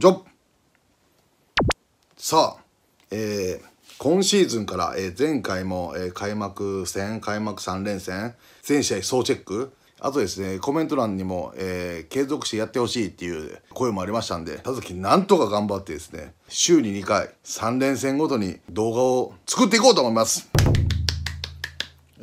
ジさあ、えー、今シーズンから、えー、前回も、えー、開幕戦、開幕3連戦、全試合総チェック、あとですね、コメント欄にも、えー、継続してやってほしいっていう声もありましたんで、田崎なんとか頑張ってですね、週に2回、3連戦ごとに動画を作っていこうと思います。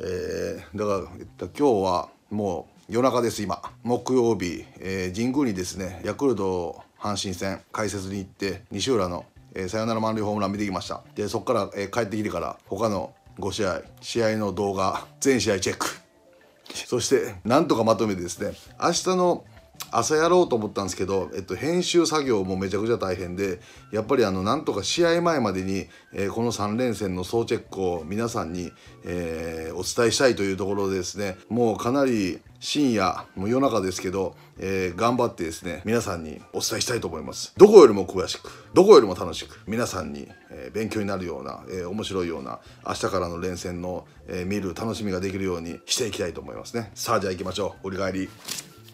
えー、だから、えっと、今日はもう夜中です、今。木曜日、えー、神宮にですね、ヤクルト阪神戦解説に行って西浦の、えー、サヨナラ満塁ホームラン見てきましたでそっから、えー、帰ってきてから他の5試合試合の動画全試合チェックそしてなんとかまとめてですね明日の朝やろうと思ったんですけど、えっと、編集作業もめちゃくちゃ大変でやっぱりあのなんとか試合前までに、えー、この3連戦の総チェックを皆さんに、えー、お伝えしたいというところでですねもうかなり深夜もう夜中ですけど、えー、頑張ってですね皆さんにお伝えしたいと思いますどこよりも詳しくどこよりも楽しく皆さんに、えー、勉強になるような、えー、面白いような明日からの連戦の、え見る楽しみができるようにしていきたいと思いますねさあじゃあ行きましょう折り返り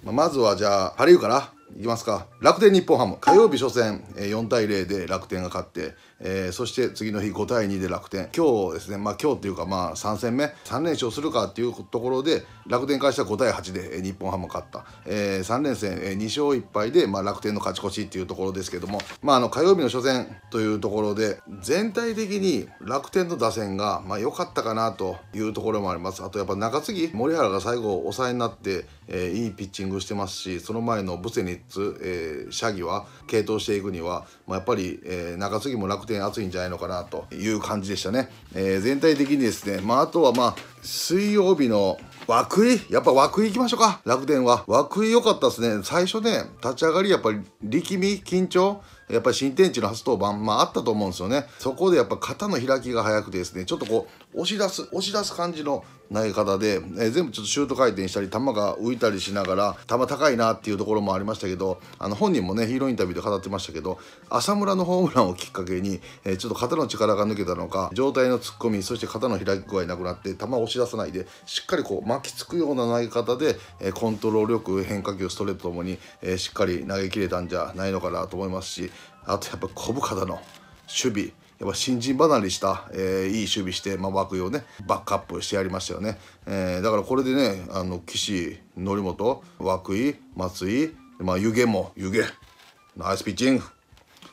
まあ、まずはじゃあ、ハリウからいきますか。楽天日本ハム。火曜日初戦、え4対0で楽天が勝って、えー、そして次の日5対2で楽天今日ですねまあ今日っていうかまあ3戦目3連勝するかっていうところで楽天会社したら5対8で日本ハム勝った、えー、3連戦、え2勝1敗で、まあ、楽天の勝ち越しっていうところですけども、まあ、あの火曜日の初戦というところで全体的に楽天の打線が良、まあ、かったかなというところもありますあとやっぱ中継ぎ森原が最後抑えになって、えー、いいピッチングしてますしその前のブセニッツ、えー、シャギは継投していくには、まあ、やっぱり、えー、中継ぎも楽天点暑いんじゃないのかなという感じでしたね。えー、全体的にですね、まあ、あとはまあ、水曜日の枠井やっぱ枠井行きましょうか、楽天は。枠井良かったですね。最初ね、立ち上がりやっぱり力み、緊張、やっぱり新天地の初登板、まああったと思うんですよね。そこでやっぱ肩の開きが早くてですね、ちょっとこう、押し出す押し出す感じの投げ方で、えー、全部ちょっとシュート回転したり球が浮いたりしながら球高いなっていうところもありましたけどあの本人もねヒーローインタビューで語ってましたけど浅村のホームランをきっかけに、えー、ちょっと肩の力が抜けたのか上体の突っ込みそして肩の開き具合なくなって球を押し出さないでしっかりこう巻きつくような投げ方で、えー、コントロール力変化球ストレートともに、えしっかり投げきれたんじゃないのかなと思いますしあとやっぱ小深田の守備やっぱ新人離れした、えー、いい守備して、まあ、枠をねバックアップしてやりましたよね、えー、だからこれでねあの岸則本涌井松井、まあ、湯気も湯気ナイスピッチング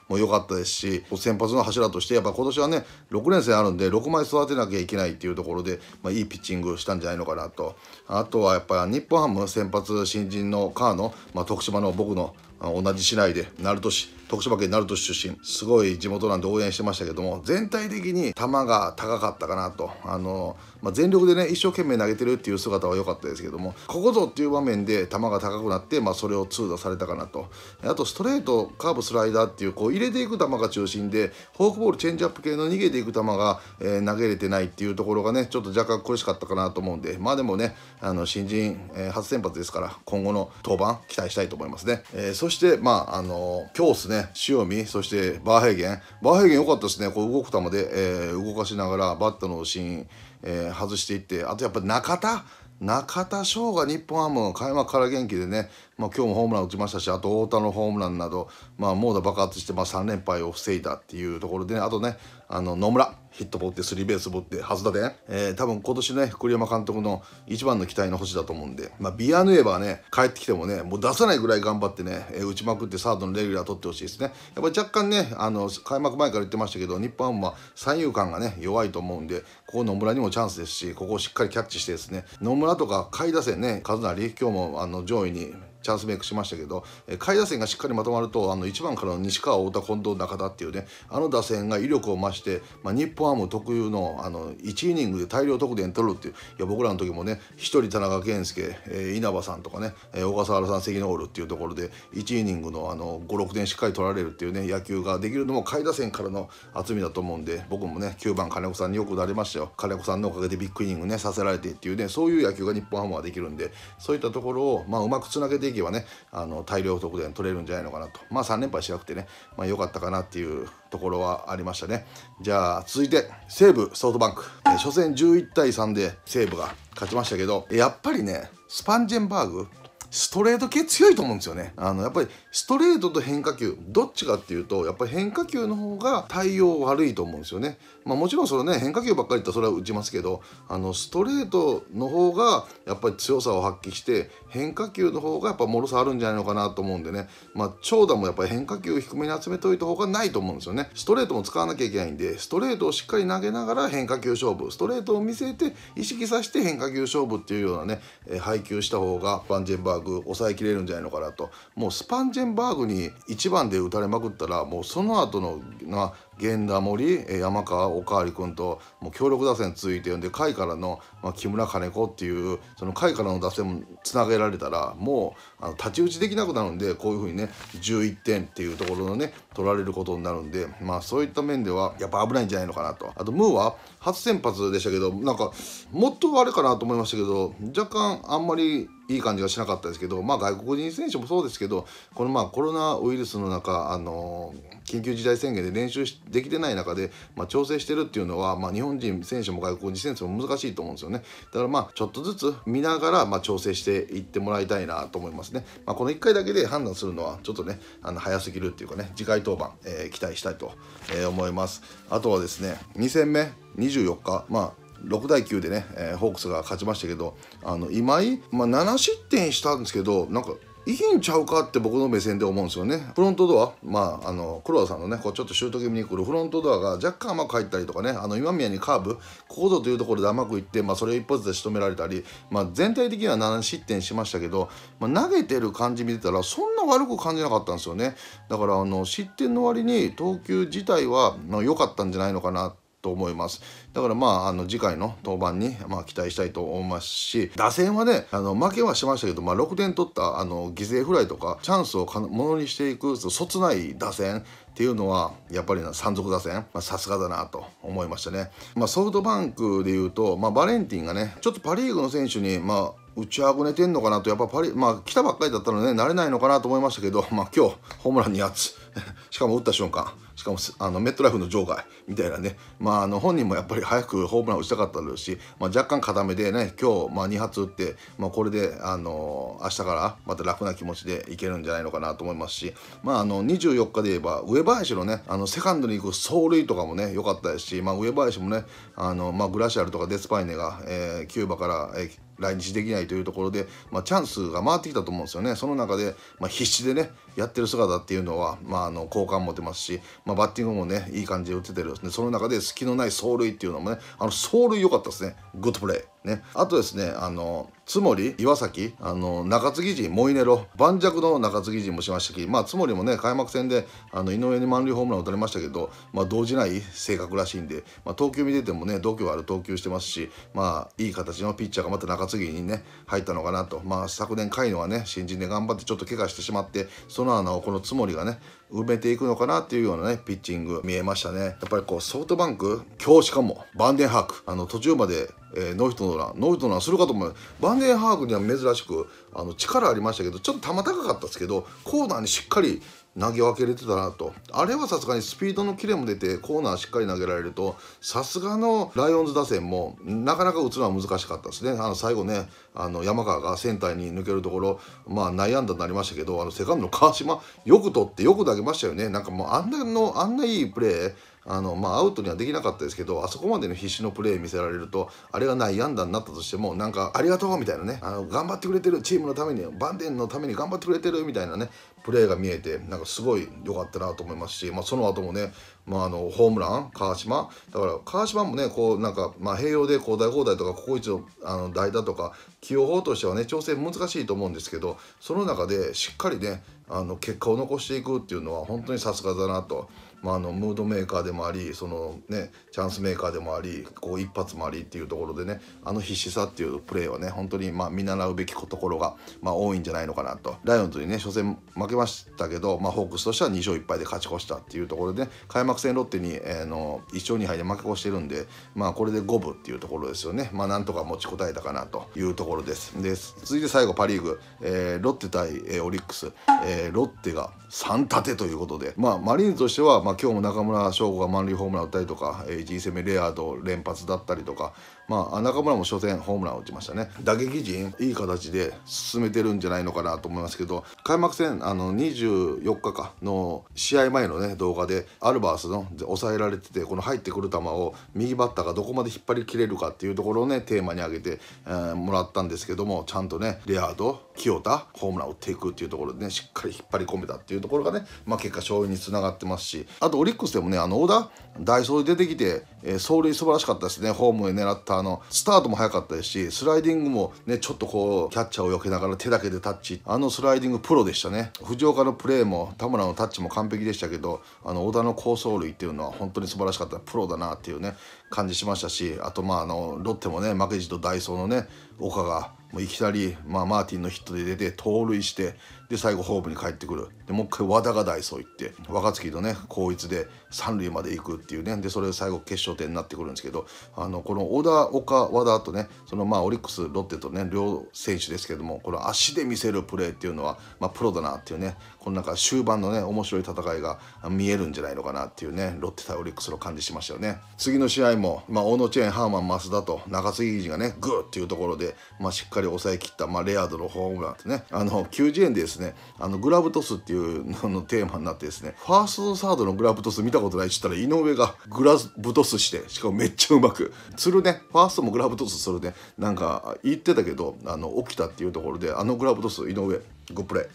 も良かったですし先発の柱としてやっぱ今年はね6年生あるんで6枚育てなきゃいけないっていうところで、まあ、いいピッチングしたんじゃないのかなとあとはやっぱり日本ハム先発新人の川野、まあ、徳島の僕の同じ市内で鳴門市徳島県鳴門市出身すごい地元なんで応援してましたけども全体的に球が高かったかなとあの、まあ、全力でね一生懸命投げてるっていう姿は良かったですけどもここぞっていう場面で球が高くなって、まあ、それを通打されたかなとあとストレートカーブスライダーっていうこう入れていく球が中心でフォークボールチェンジアップ系の逃げていく球が、えー、投げれてないっていうところがねちょっと若干苦しかったかなと思うんでまあでもねあの新人、えー、初先発ですから今後の登板期待したいと思いますね、えー、そしてまああの今日ですね塩見、そしてバーヘーゲン。バーヘーゲン良かったですね。こう動く球で、えー、動かしながらバットの芯、えー、外していって、あとやっぱ中田中田翔が日本ハム開幕から元気でね、まあ、今日もホームラン打ちましたしあと太田のホームランなど、まあ、猛打爆発してまあ3連敗を防いだっていうところで、ね、あとねあの野村ヒット打ってスリーベースルってはずだで、えー、多分今年ね栗山監督の一番の期待の星だと思うんで、まあ、ビアヌエバーね帰ってきてもねもう出さないぐらい頑張ってね、えー、打ちまくってサードのレギュラー取ってほしいですねやっぱり若干ねあの開幕前から言ってましたけど日本は三遊間がね弱いと思うんでここ野村にもチャンスですしここをしっかりキャッチしてですね野村とか下位打線ね数なり今日もあの上位にチャンスメイクしましたけど、え下位打線がしっかりまとまるとあの1番からの西川太田近藤中田っていうねあの打線が威力を増して、まあ、日本ハム特有のあの1イニングで大量得点取るっていういや僕らの時もね1人田中健介、えー、稲葉さんとかね、えー、小笠原さん関根オールっていうところで1イニングのあの56点しっかり取られるっていうね野球ができるのも下位打線からの厚みだと思うんで僕もね9番金子さんによくなれましたよ金子さんのおかげでビッグイニングねさせられてっていうねそういう野球が日本ハムはできるんでそういったところを、まあ、うまくつなげていいはねあの大量得点取れるんじゃないのかなとまあ3連敗しなくてね良、まあ、かったかなっていうところはありましたねじゃあ続いて西武ソフトバンクえ初戦11対3で西武が勝ちましたけどやっぱりねスパンジェンバーグストレート系強いと思うんですよねあのやっぱりストレートと変化球どっちかっていうとやっぱり変化球の方が対応悪いと思うんですよね。まあ、もちろんそれね変化球ばっかり言ったらそれは打ちますけどあのストレートの方がやっぱり強さを発揮して変化球の方がやっぱ脆さあるんじゃないのかなと思うんでね、まあ、長打もやっぱり変化球を低めに集めておいた方がないと思うんですよね。ストレートも使わなきゃいけないんでストレートをしっかり投げながら変化球勝負ストレートを見せて意識させて変化球勝負っていうようなね配球した方がバンジェンバーグ抑えきれるんじゃないのかなともうスパンジェゼンバーグに1番で打たれまくったらもうその後のな源田森山川おかわり君ともう強力打線続いてるんで下位からの、まあ、木村金子っていうその下位からの打線もつなげられたらもうあの太刀打ちできなくなるんでこういうふうにね11点っていうところのね取られることになるんでまあそういった面ではやっぱ危ないんじゃないのかなとあとムーは初先発でしたけどなんかもっとあれかなと思いましたけど若干あんまりいい感じがしなかったですけどまあ外国人選手もそうですけどこのまあコロナウイルスの中あのー緊急事態宣言で練習できてない中で、まあ、調整してるっていうのは、まあ、日本人選手も外国人選手も難しいと思うんですよねだからまあちょっとずつ見ながら、まあ、調整していってもらいたいなと思いますね、まあ、この1回だけで判断するのはちょっとねあの早すぎるっていうかね次回登板、えー、期待したいと、えー、思いますあとはですね2戦目24日、まあ、6対9でね、えー、ホークスが勝ちましたけどあの今井、まあ、7失点したんですけどなんかいいんちゃうかって僕の目線で思うんですよねフロントドアまああの黒田さんのねこうちょっとシュート気味に来るフロントドアが若干甘く入ったりとかねあの今宮にカーブ高度というところで甘くいって、まあ、それを一発で仕留められたり、まあ、全体的には7失点しましたけど、まあ、投げてる感じ見てたらそんな悪く感じなかったんですよねだからあの失点の割に投球自体は良かったんじゃないのかなと思いますだからまああの次回の登板に、まあ、期待したいと思いますし打線はねあの負けはしましたけど、まあ、6点取ったあの犠牲フライとかチャンスをものにしていくそつない打線っていうのはやっぱり山賊打線さすがだなと思いましたね、まあ、ソフトバンクでいうと、まあ、バレンティンがねちょっとパ・リーグの選手に、まあ、打ちあぐねてんのかなとやっぱパリ、まあ、来たばっかりだったので、ね、慣れないのかなと思いましたけど、まあ、今日ホームラン2発 しかも打った瞬間、しかもあのメットライフの場外みたいなね、まあ、あの本人もやっぱり早くホームラン打ちたかったですし、まあ、若干固めでね、今日まあ2発打って、まあ、これであの明日からまた楽な気持ちでいけるんじゃないのかなと思いますし、まあ、あの24日で言えば、上林のね、あのセカンドに行く走塁とかもね、良かったですし、まあ、上林もね、あのまあ、グラシアルとかデスパイネが、えー、キューバから、えー来日できないというところで、まあ、チャンスが回ってきたと思うんですよね。その中で、まあ、必死でね、やってる姿っていうのは、まあ、あの好感持てますし、まあ、バッティングもねいい感じで打ててるでその中で隙のない走塁っていうのもねあの走塁良かったですねグッドプレーねあとですねあの津り岩崎あの中継ぎ陣モイネロ盤石の中継ぎ陣もしましたし、まあ、津森もね開幕戦であの井上に満塁ホームラン打たれましたけど、まあ、動じない性格らしいんで、まあ、投球見ててもね度胸ある投球してますし、まあ、いい形のピッチャーがまた中継ぎにね入ったのかなと、まあ、昨年甲斐野はね新人で頑張ってちょっと怪我してしまってそその穴をこのつもりがね埋めていくのかなっていうようなねピッチング見えましたねやっぱりこうソフトバンク今日しかもバンデンハークあの途中まで、えー、ノーヒットノーランノーヒットノーランするかと思うバンデンハークには珍しくあの力ありましたけどちょっと球高かったですけどコーナーにしっかり投げ分けれてたなとあれはさすがにスピードのキレも出てコーナーしっかり投げられるとさすがのライオンズ打線もなかなか打つのは難しかったですねあの最後ねあの山川がセンターに抜けるところまあ内野安打になりましたけどあのセカンドの川島よく取ってよく投げましたよねなんかもうあんなのあんないいプレーあの、まあ、アウトにはできなかったですけどあそこまでの必死のプレー見せられるとあれが内野安打になったとしてもなんか「ありがとう」みたいなねあの頑張ってくれてるチームのためにバンデンのために頑張ってくれてるみたいなねプレーが見えてなんかすごい良かったなと思いますし、まあ、その後もね、まあ、あのホームラン川島だから川島もねこうなんか、まあ、併用で交代交代とかここ一のあの代打とか起用法としてはね調整難しいと思うんですけどその中でしっかりねあの結果を残していくっていうのは本当にさすがだなと。まあ、あのムードメーカーでもありその、ね、チャンスメーカーでもありこう一発もありっていうところでねあの必死さっていうプレーはね本当にまあ見習うべきところが、まあ、多いんじゃないのかなとライオンズにね初戦負けましたけど、まあ、ホークスとしては2勝1敗で勝ち越したっていうところで、ね、開幕戦ロッテに、えー、の1勝2敗で負け越してるんで、まあ、これで五分っていうところですよね、まあ、なんとか持ちこたえたかなというところですで続いて最後パ・リーグ、えー、ロッテ対、えー、オリックス、えー、ロッテが3立てということで、まあ、マリーンズとしては、まあまあ、今日も中村翔吾が満塁ホームラン打ったりとか、えー、1位攻めレアード連発だったりとか、まあ、中村も初戦ホームランを打ちましたね打撃陣いい形で進めてるんじゃないのかなと思いますけど開幕戦あの24日かの試合前のね動画でアルバースの抑えられててこの入ってくる球を右バッターがどこまで引っ張り切れるかっていうところをねテーマに挙げて、えー、もらったんですけどもちゃんとねレアード清田ホームランを打っていくっていうところでねしっかり引っ張り込めたっていうところがね、まあ、結果勝利につながってますしあとオリックスでもねあの小田ダイソーで出てきてえー、走塁素晴らしかったですね。ホームへ狙ったあの、スタートも速かったですし、スライディングもね、ちょっとこう、キャッチャーを避けながら手だけでタッチ。あのスライディングプロでしたね。藤岡のプレーも、田村のタッチも完璧でしたけど、あの、小田の好走塁っていうのは本当に素晴らしかった。プロだなっていうね、感じしましたし、あとまあ、あの、ロッテもね、負けじとダイソーのね、岡が、もういきなり、まあ、マーティンのヒットで出て盗塁してで最後ホームに帰ってくるでもう一回和田がダイソー行って若月とね高一で三塁まで行くっていうねでそれで最後決勝点になってくるんですけどあのこの小田岡和田とねそのまあオリックスロッテとね両選手ですけどもこの足で見せるプレーっていうのは、まあ、プロだなっていうねこの中終盤のね面白い戦いが見えるんじゃないのかなっていうねロッテ対オリックスの感じしましたよね次の試合も、まあ、大野チェーンハーマン増田と中杉ぎ陣がねグーっていうところで、まあ、しっかり抑えきった、まあ、レアードのホームランってねあの90円でですねあのグラブトスっていううののテーマになってですね、ファーストサードのグラブトス見たことないって言ったら、井上がグラブトスして、しかもめっちゃうまく、釣るね、ファーストもグラブトスするね、なんか言ってたけど、あの、起きたっていうところで、あのグラブトス、井上、5プレー。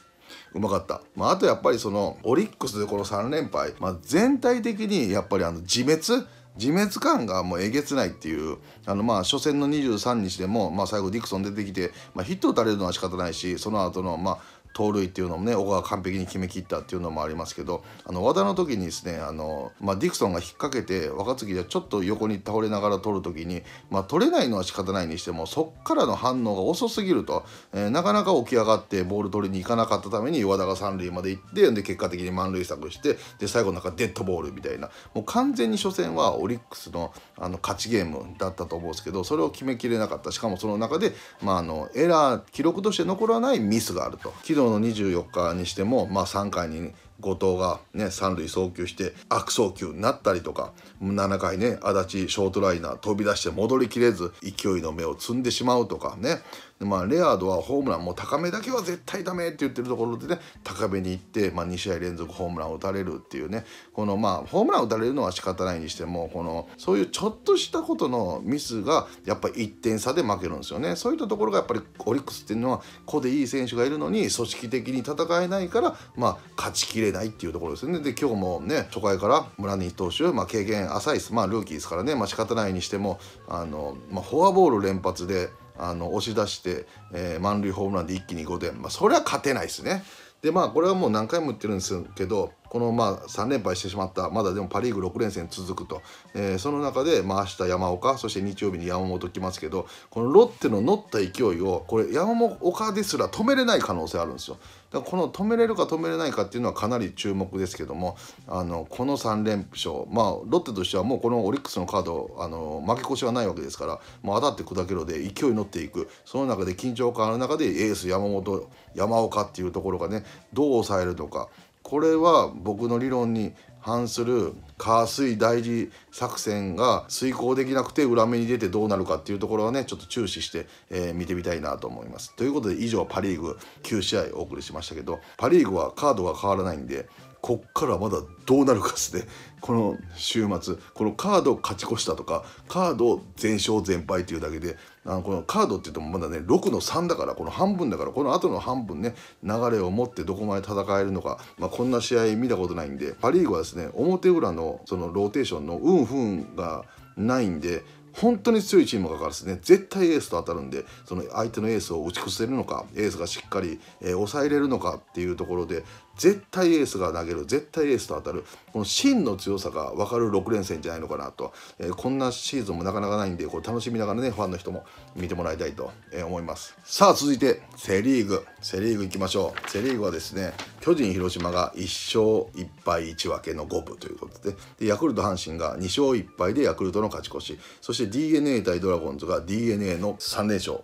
うまかった、まあ、あとやっぱりそのオリックスでこの3連敗、まあ、全体的にやっぱりあの自滅自滅感がもうえげつないっていうあのまあ初戦の23日でも、まあ、最後ディクソン出てきて、まあ、ヒット打たれるのは仕方ないしその後のまあ盗塁っていうのもね小川完璧に決めきったっていうのもありますけどあの和田の時にですねあの、まあ、ディクソンが引っ掛けて若槻がちょっと横に倒れながら取る時に、まあ、取れないのは仕方ないにしてもそっからの反応が遅すぎると、えー、なかなか起き上がってボール取りに行かなかったために和田が三塁まで行ってで結果的に満塁策してで最後なんかデッドボールみたいなもう完全に初戦はオリックスのあの勝ちゲームだったと思うんですけどそれを決めきれなかったしかもその中で、まあ、あのエラー記録として残らないミスがあると。昨日の24日にしても、まあ、3回に後藤が、ね、三塁送球して悪送球になったりとか7回ね足立ショートライナー飛び出して戻りきれず勢いの目を摘んでしまうとかねまあ、レアードはホームランもう高めだけは絶対ダメって言ってるところでね高めに行って、まあ、2試合連続ホームランを打たれるっていうねこのまあホームラン打たれるのは仕方ないにしてもこのそういうちょっとしたことのミスがやっぱ1点差で負けるんですよねそういったところがやっぱりオリックスっていうのは個でいい選手がいるのに組織的に戦えないから、まあ、勝ちきれないっていうところですねで今日もね初回から村西投手、まあ、経験浅いです、まあ、ルーキーですからね、まあ仕方ないにしてもあの、まあ、フォアボール連発で。あの押し出して、えー、満塁ホームランで一気に5点、まあ、それは勝てないですね。でまあこれはもう何回も言ってるんですけどこのまあ3連敗してしまったまだでもパ・リーグ6連戦続くと、えー、その中で、まあ明日山岡そして日曜日に山本来ますけどこのロッテの乗った勢いをこれ山岡ですら止めれない可能性あるんですよ。だこの止めれるか止めれないかっていうのはかなり注目ですけどもあのこの3連勝まあロッテとしてはもうこのオリックスのカードあの負け越しはないわけですからもう当たって砕けろで勢いに乗っていくその中で緊張感ある中でエース山本山岡っていうところがねどう抑えるのかこれは僕の理論に反する火水大事作戦が遂行できなくて裏目に出てどうなるかっていうところはねちょっと注視して、えー、見てみたいなと思います。ということで以上パ・リーグ9試合お送りしましたけどパ・リーグはカードが変わらないんでこっからまだどうなるかですねこの週末このカード勝ち越したとかカード全勝全敗っていうだけであのこのカードって言ってもまだね6の3だからこの半分だからこの後の半分ね流れを持ってどこまで戦えるのか、まあ、こんな試合見たことないんでパ・リーグはですね表裏のそのローテーションの運不運がないんで本当に強いチームがかかんですね絶対エースと当たるんでその相手のエースを打ち崩せるのかエースがしっかり、えー、抑えれるのかっていうところで絶対エースが投げる絶対エースと当たるこの芯の強さが分かる6連戦じゃないのかなと、えー、こんなシーズンもなかなかないんでこう楽しみながらねファンの人も見てもらいたいと思いますさあ続いてセ・リーグセ・リーグいきましょうセ・リーグはですね巨人広島が1勝1敗1分けの五分ということででヤクルト阪神が2勝1敗でヤクルトの勝ち越しそして d n a 対ドラゴンズが d n a の3連勝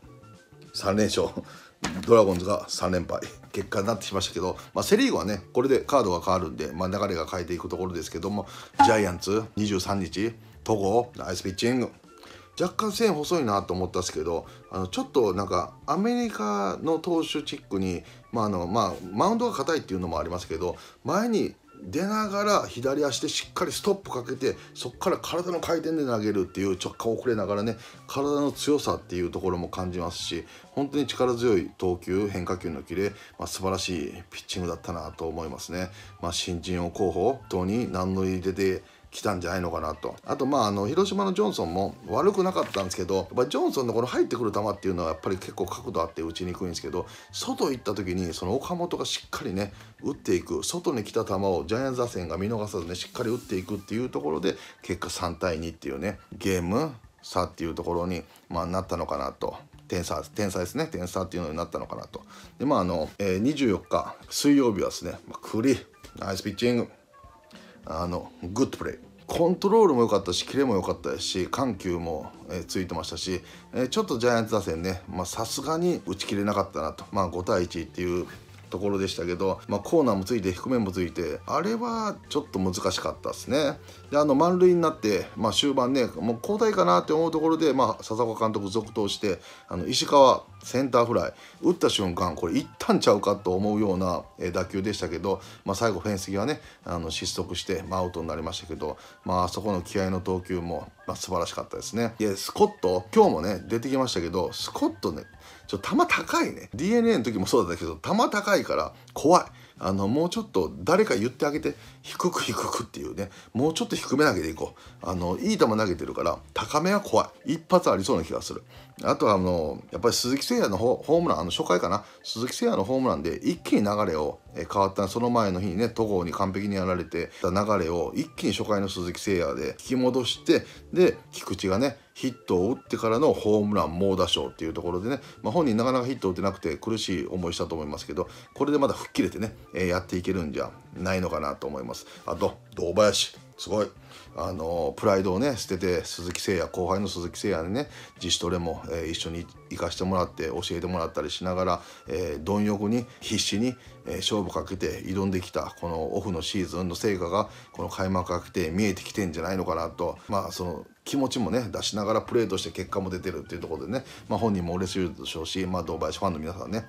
3連勝ドラゴンズが3連敗結果になってきましたけど、まあ、セ・リーグはねこれでカードが変わるんで、まあ、流れが変えていくところですけどもジャイアンツ23日戸郷ナイスピッチング若干線細いなと思ったんですけどあのちょっとなんかアメリカの投手チックに、まああのまあ、マウンドが硬いっていうのもありますけど前に出ながら左足でしっかりストップかけてそこから体の回転で投げるっていう直感遅れながらね体の強さっていうところも感じますし本当に力強い投球変化球のキレ、まあ、素晴らしいピッチングだったなと思いますね、まあ、新人王候補本当に何の入れで来たんじゃないのかなとあとまああの広島のジョンソンも悪くなかったんですけどやっぱジョンソンのこの入ってくる球っていうのはやっぱり結構角度あって打ちにくいんですけど外行った時にその岡本がしっかりね打っていく外に来た球をジャイアンツ打線が見逃さずねしっかり打っていくっていうところで結果3対2っていうねゲーム差っていうところに、まあ、なったのかなと点差点差ですね点差っていうのになったのかなとでまああの、えー、24日水曜日はですね、まあ、クリナイスピッチングあのグッドプレイコントロールも良かったしキレも良かったし緩急も、えー、ついてましたし、えー、ちょっとジャイアンツ打線ねさすがに打ち切れなかったなと、まあ、5対1っていうところでしたけど、まあ、コーナーもついて低めもついてあれはちょっと難しかったですねであの満塁になって、まあ、終盤ねもう交代かなって思うところで、まあ、笹子監督続投してあの石川センターフライ打った瞬間これいったんちゃうかと思うような、え打球でしたけど、まあ、最後フェンス際ねあの失速して、まあ、アウトになりましたけど、まあ、あそこの気合の投球も、まあ、素晴らしかったですね。でスコット今日もね出てきましたけどスコットねちょ球高いね DNA の時もそうだったけど球高いから怖いあのもうちょっと誰か言ってあげて低く低くっていうねもうちょっと低め投げていこうあのいい球投げてるから高めは怖い一発ありそうな気がするあとはあのやっぱり鈴木誠也のホームランあの初回かな鈴木誠也のホームランで一気に流れをえ変わったその前の日にね戸郷に完璧にやられてた流れを一気に初回の鈴木誠也で引き戻してで菊池がねヒットを打ってからのホームラン猛打賞っていうところでね、まあ、本人なかなかヒット打てなくて苦しい思いしたと思いますけどこれでまだ吹っ切れてね、えやっていけるんじゃないのかなと思いますあと堂林すごいあのプライドをね捨てて鈴木誠也後輩の鈴木誠也にね自主トレも、えー、一緒に行かしてもらって教えてもらったりしながら、えー、貪欲に必死に、えー、勝負かけて挑んできたこのオフのシーズンの成果がこの開幕かけて見えてきてんじゃないのかなとまあその気持ちもね出しながらプレーとして結果も出てるっていうところでね、まあ、本人も嬉しいでしょうし、まあ、堂林ファンの皆さんね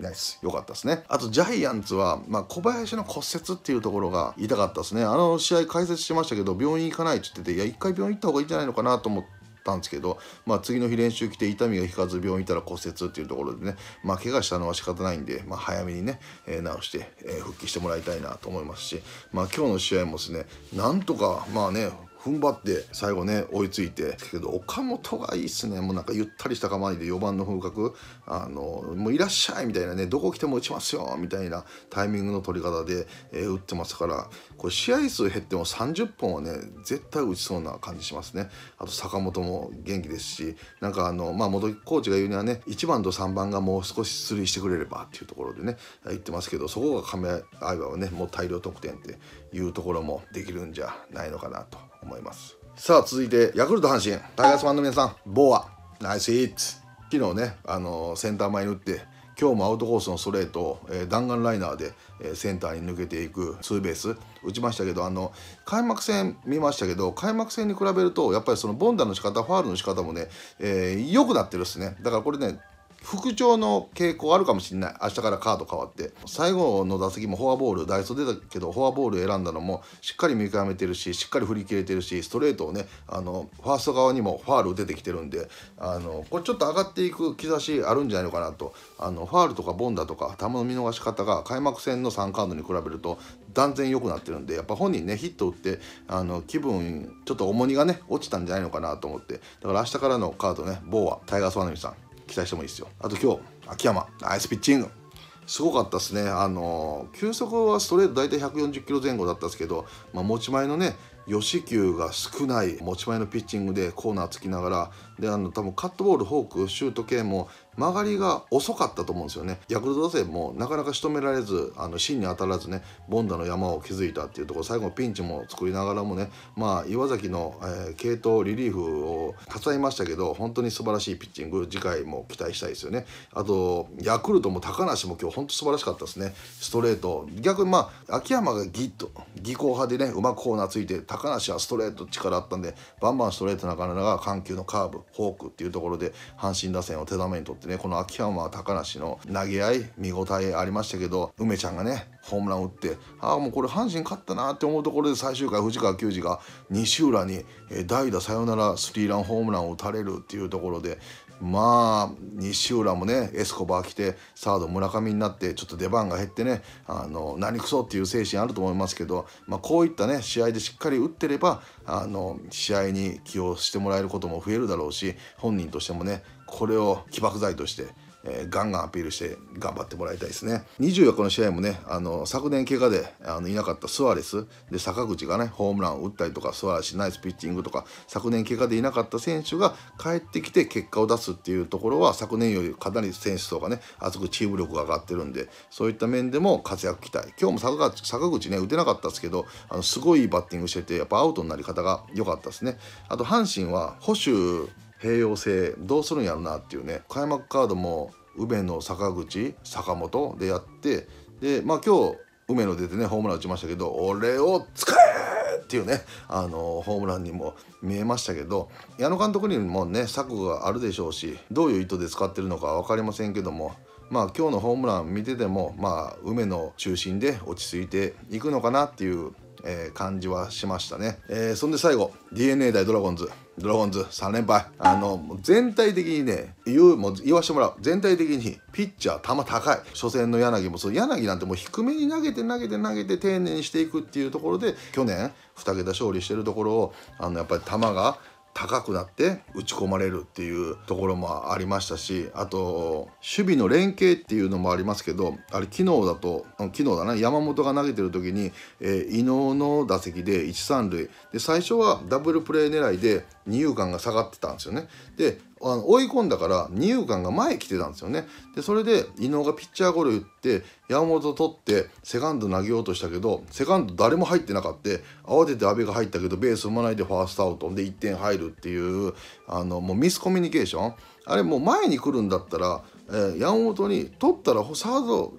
ナイス。よかったですね。あと、ジャイアンツは、まあ、小林の骨折っていうところが痛かったですね。あの試合解説しましたけど、病院行かないって言ってて、いや、一回病院行った方がいいんじゃないのかなと思って。たんですけど、まあ、次の日練習来て痛みが引かず病院行ったら骨折っていうところでね、まあ、怪我したのは仕方ないんで、まあ、早めにね、えー、治して、えー、復帰してもらいたいなと思いますし、まあ、今日の試合もですねなんとかまあね踏ん張って最後ね追いついてけど岡本がいいっすねもうなんかゆったりした構えで4番の風格あのもういらっしゃいみたいなねどこ来ても打ちますよみたいなタイミングの取り方で、えー、打ってますからこれ試合数減っても30本はね絶対打ちそうな感じしますねあと坂本も元気ですしなんかあのまあ元木コーチが言うにはね1番と3番がもう少し出塁してくれればっていうところでね言ってますけどそこが亀合えはねもう大量得点っていうところもできるんじゃないのかなと思いますさあ続いてヤクルト阪神タイガースファンの皆さんボアナイスヒツ昨日ね、あのセンター前に打って今日もアウトコースのストレートを、えー、弾丸ライナーで、えー、センターに抜けていくツーベース打ちましたけどあの開幕戦見ましたけど開幕戦に比べるとやっぱりそのボンダの仕方ファールの仕方もね、えー、良くなってるっすねだからこれね復調の傾向あるかもしれない明日からカード変わって最後の打席もフォアボールダイソー出たけどフォアボール選んだのもしっかり見極めてるししっかり振り切れてるしストレートをねあのファースト側にもファール出てきてるんであのこれちょっと上がっていく兆しあるんじゃないのかなとあのファールとかボンダとか球の見逃し方が開幕戦の3カードに比べると断然良くなってるんでやっぱ本人ねヒット打ってあの気分ちょっと重荷がね落ちたんじゃないのかなと思ってだから明日からのカードね某はタイガースワナミさん期待してもいいですよ。あと今日、秋山、ナイスピッチング。すごかったですね。あのー、球速はストレート大体140キロ前後だったんですけど、まあ、持ち前のね、吉球が少ない持ち前のピッチングでコーナーつきながらであの多分カットボールフォークシュート系も曲がりが遅かったと思うんですよねヤクルト打線もなかなか仕留められずあの芯に当たらずねボンダの山を築いたっていうところ最後ピンチも作りながらもねまあ岩崎の、えー、系統リリーフを重えましたけど本当に素晴らしいピッチング次回も期待したいですよねあとヤクルトも高梨も今日本当素晴らしかったですねストレート逆にまあ秋山がギッと技巧派でねうまくコーナーついて高高梨はストレート力あったんでバンバンストレート中村が緩急のカーブフォークっていうところで阪神打線を手玉に取ってねこの秋山は高梨の投げ合い見応えありましたけど梅ちゃんがねホームラン打ってああもうこれ阪神勝ったなって思うところで最終回藤川球児が西浦に代打サヨナラスリーランホームランを打たれるっていうところでまあ西浦もねエスコバー来てサード村上になってちょっと出番が減ってねあの何くそっていう精神あると思いますけど、まあ、こういったね試合でしっかり打ってればあの試合に起用してもらえることも増えるだろうし本人としてもねこれを起爆剤としてえー、ガンガンアピールして頑張ってもらいたいですね。24日の試合もね、あの昨年怪我であのいなかったスアレスで坂口がね、ホームランを打ったりとか、スアレスナイスピッチングとか、昨年怪我でいなかった選手が帰ってきて結果を出すっていうところは、昨年よりかなり選手層がね、厚くチーム力が上がってるんで、そういった面でも活躍期待。今日も坂口坂口ね、打てなかったですけど、あのすごいバッティングしてて、やっぱアウトになり方が良かったですね。あと阪神は保守併用性どうするんやろなっていうね開幕カードも梅野坂口坂本でやってでまあ今日梅野出てねホームラン打ちましたけど俺を使えっていうねあのホームランにも見えましたけど矢野監督にもね策があるでしょうしどういう意図で使ってるのか分かりませんけどもまあ、今日のホームラン見てても、まあ、梅の中心で落ち着いていくのかなっていうえー、感じはしましたね、えー、そんで最後 d n a 対ドラゴンズドラゴンズ3連敗あの全体的にね言うもう言わしてもらう全体的にピッチャー球高い初戦の柳もそう柳なんてもう低めに投げて投げて投げて丁寧にしていくっていうところで去年2桁勝利してるところをあのやっぱり球が高くなって打ち込まれるっていうところもありましたしあと守備の連携っていうのもありますけどあれ昨日だと昨日だな山本が投げてる時に、えー、伊能の打席で1三塁で最初はダブルプレー狙いで二遊間が下がってたんですよね。であの追い込んだから二遊間が前来てたんですよねでそれで伊野がピッチャーゴロ打って山本取ってセカンド投げようとしたけどセカンド誰も入ってなかった慌てて阿部が入ったけどベース踏まないでファーストアウトで1点入るっていうあのもうミスコミュニケーションあれもう前に来るんだったら、えー、山本に取ったらサード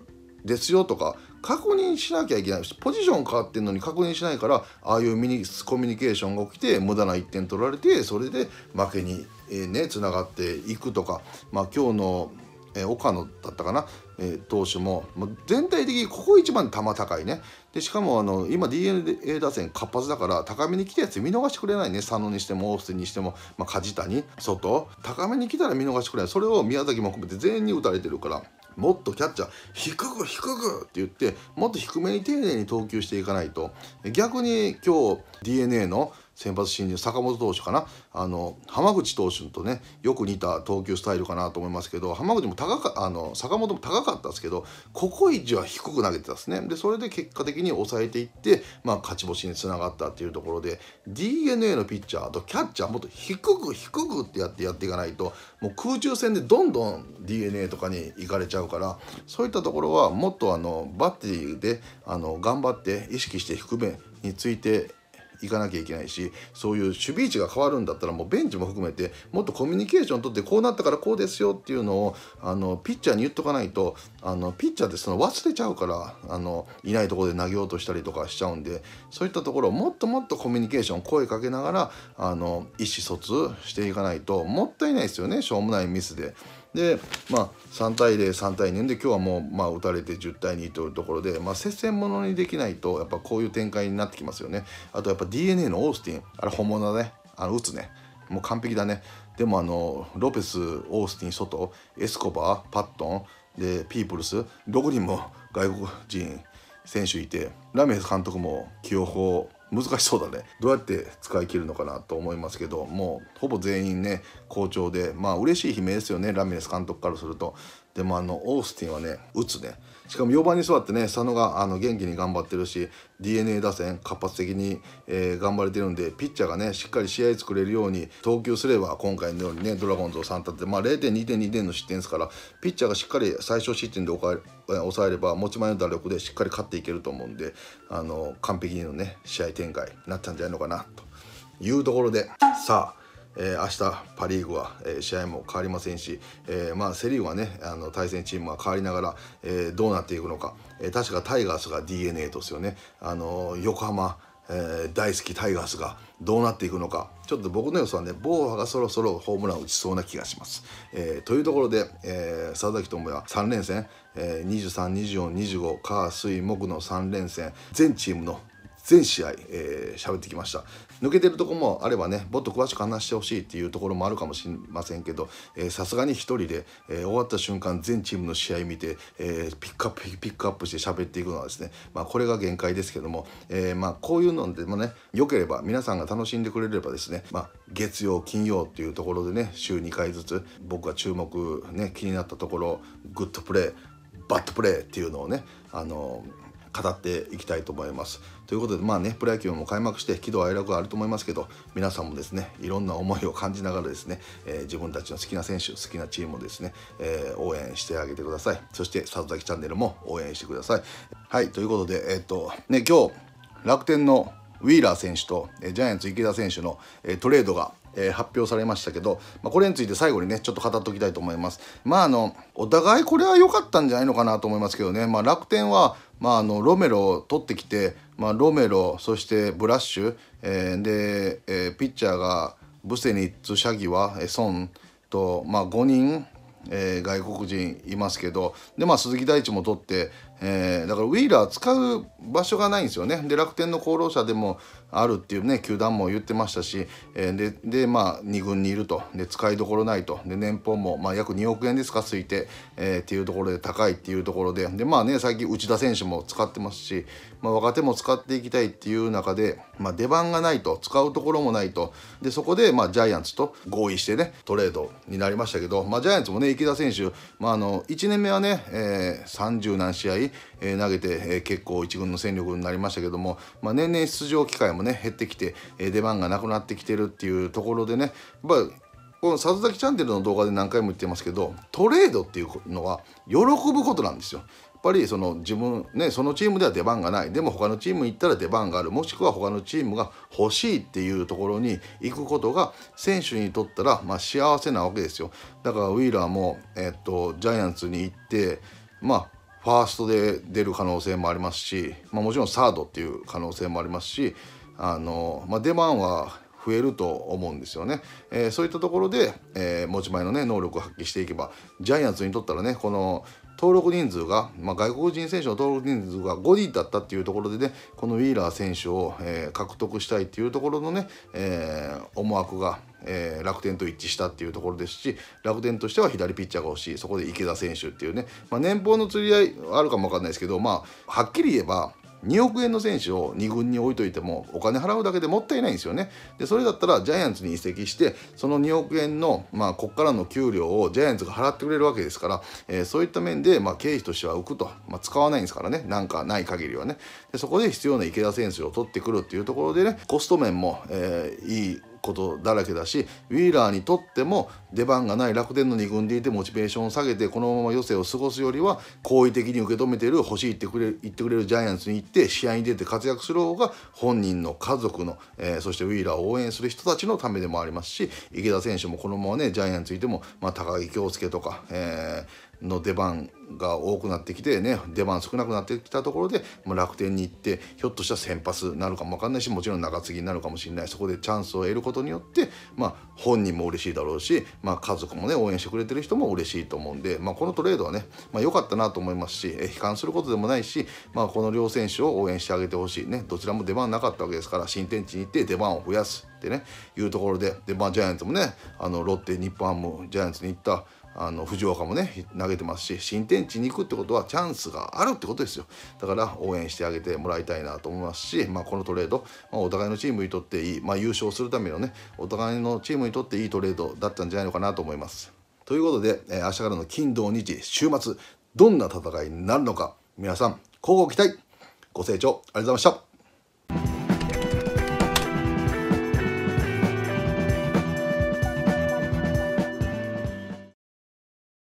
ですよとか確認しなきゃいけないポジション変わってんのに確認しないからああいうミニコミュニケーションが起きて無駄な1点取られてそれで負けに、えねつながっていくとか、まあ、今日の、えー、岡野だったかな、えー、投手ももう全体的にここ一番球高いねでしかもあの今 d n a 打線活発だから高めに来たやつ見逃してくれないね佐野にしてもオースティンにしても、まあ、梶谷外高めに来たら見逃してくれないそれを宮崎も含めて全員に打たれてるから。もっとキャッチャー低く低くって言ってもっと低めに丁寧に投球していかないと逆に今日 d n a の先発新人坂本投手かなあの浜口投手とねよく似た投球スタイルかなと思いますけど浜口も高かあの坂本も高かったですけどここ一は低く投げてたんですねでそれで結果的に抑えていって、まあ、勝ち星につながったっていうところで d n a のピッチャーとキャッチャーもっと低く低くってやってやっていかないともう空中戦でどんどん d n a とかに行かれちゃうからそういったところはもっとあのバッテリーであの頑張って意識して低めについて行かなきゃいけないしそういう守備位置が変わるんだったらもうベンチも含めてもっとコミュニケーションとってこうなったからこうですよっていうのをあのピッチャーに言っとかないとあのピッチャーってその忘れちゃうからあのいないところで投げようとしたりとかしちゃうんでそういったところをもっともっとコミュニケーション声かけながらあの意思疎通していかないともったいないですよねしょうもないミスで。で、まあ、3対0、3対2で今日はもう、まあ、打たれて10対2というところで、まあ、接戦ものにできないとやっぱこういう展開になってきますよね。あとやっぱ d n a のオースティンあれ本物だねあの打つねもう完璧だねでもあのロペスオースティン外エスコバーパットンでピープルスどこにも外国人選手いてラメス監督も起用法難しそうだねどうやって使い切るのかなと思いますけどもうほぼ全員ね好調でまあ嬉しい悲鳴ですよねラミレス監督からするとでもあのオースティンはね打つねしかも4番に座ってね佐野があの元気に頑張ってるし d n a 打線活発的に、えー、頑張れてるんでピッチャーがねしっかり試合作れるように投球すれば今回のようにねドラゴンズを3立て、まあ、0.2点2点の失点ですからピッチャーがしっかり最小失点で抑えれば持ち前の打力でしっかり勝っていけると思うんであの完璧のね試合展開になったんじゃないのかなというところでさあえー、明日パ・リーグは、えー、試合も変わりませんし、えー、まあ、セ・リーグはねあの対戦チームは変わりながら、えどうなっていくのか、え確かタイガースが d n a とですよね、あの横浜、え大好きタイガースがどうなっていくのかちょっと僕の予想はねボーハがそろそろホームランを打ちそうな気がします。えというところで、え佐々木智也3連戦、えー、23、24、25火水木の3連戦全チームの全試合、えー、喋ってきました抜けてるとこもあればねもっと詳しく話してほしいっていうところもあるかもしれませんけどさすがに1人で、えー、終わった瞬間全チームの試合見て、えー、ピックアップピックアップして喋っていくのはですね、まあ、これが限界ですけども、えー、まあ、こういうのでもね良ければ皆さんが楽しんでくれればですね、まあ、月曜金曜っていうところでね週2回ずつ僕が注目ね気になったところグッドプレーバッドプレーっていうのをねあの語っていきたいと思います。ということでまあねプロ野球も開幕して喜怒哀楽があると思いますけど皆さんもですねいろんな思いを感じながらですね、えー、自分たちの好きな選手好きなチームをですね、えー、応援してあげてくださいそして里崎チャンネルも応援してくださいはいということでえー、っとね今日楽天のウィーラー選手と、えジャイアンツ池田選手の、えトレードが、え発表されましたけど、まあ、これについて最後にねちょっと語っておきたいと思いますまああのお互いこれは良かったんじゃないのかなと思いますけどね、まあ、楽天はまあ、あのロメロを取ってきて、まあ、ロメロそしてブラッシュ、えー、で、えー、ピッチャーがブセニッツシャギワソンと、まあ、5人、えー、外国人いますけどで、まあ、鈴木大地も取って、えー、だからウィーラー使う場所がないんですよねで楽天の功労者でもあるっていうね球団も言ってましたし、えででまあ2軍にいるとで使いどころないとで年俸も、まあ、約2億円ですか推定、えー、っていうところで高いっていうところででまあね最近内田選手も使ってますし、まあ、若手も使っていきたいっていう中で、まあ、出番がないと使うところもないとでそこで、まあ、ジャイアンツと合意してねトレードになりましたけど、まあ、ジャイアンツもね池田選手、まあ、あの1年目はね、えー、30何試合え投げて、え結構1軍の戦力になりましたけども、まあ、年々出場機会もね減ってきて、え出番がなくなってきてるっていうところでねやっぱこの里崎チャンネルの動画で何回も言ってますけどトレードっていうのは喜ぶことなんですよ。やっぱりその自分ねそのチームでは出番がないでも他のチーム行ったら出番があるもしくは他のチームが欲しいっていうところに行くことが選手にとったらまあ幸せなわけですよだからウィーラーも、えっと、ジャイアンツに行ってまあファーストで出る可能性もありますし、まあ、もちろんサードっていう可能性もありますしあの、まあ、出番は増えると思うんですよね、えー、そういったところで、えー、持ち前のね能力を発揮していけばジャイアンツにとったらねこの登録人数が、まあ、外国人選手の登録人数が5人だったっていうところでねこのウィーラー選手を、えー、獲得したいっていうところのね、えー、思惑が、えー、楽天と一致したっていうところですし楽天としては左ピッチャーが欲しいそこで池田選手っていうね、まあ、年俸の釣り合いあるかもわかんないですけどまあはっきり言えば2億円の選手を2軍に置いといてもお金払うだけでもったいないんですよね。でそれだったらジャイアンツに移籍してその2億円の、まあ、こっからの給料をジャイアンツが払ってくれるわけですから、えー、そういった面で、まあ、経費としては浮くと、まあ、使わないんですからねなんかない限りはねでそこで必要な池田選手を取ってくるっていうところでねコスト面も、えー、いいことだらけだしウィーラーにとっても出番がない楽天の2軍でいてモチベーションを下げてこのまま余生を過ごすよりは好意的に受け止めている欲しいってくれ言ってくれるジャイアンツに行って試合に出て活躍する方が本人の家族の、えー、そしてウィーラーを応援する人たちのためでもありますし池田選手もこのままねジャイアンツいても、まあ、高木京介とか、えーの出番が多くなってきてね出番少なくなってきたところでま楽天に行ってひょっとしたら先発なるかも分かんないしもちろん中継ぎになるかもしれないそこでチャンスを得ることによって、まあ、本人も嬉しいだろうし、まあ、家族もね応援してくれてる人も嬉しいと思うんで、まあ、このトレードはね良、まあ、かったなと思いますし悲観することでもないし、まあ、この両選手を応援してあげてほしいねどちらも出番なかったわけですから新天地に行って出番を増やすってねいうところでで、まあ、ジャイアンツもねあのロッテ日本ハムジャイアンツに行ったあの藤岡もね投げてますし新天地に行くってことはチャンスがあるってことですよだから応援してあげてもらいたいなと思いますし、まあ、このトレード、まあ、お互いのチームにとっていい、まあ、優勝するためのねお互いのチームにとっていいトレードだったんじゃないのかなと思います。ということで、えー、明日からの金土日週末どんな戦いになるのか皆さん交互期待ご清聴ありがとうございました。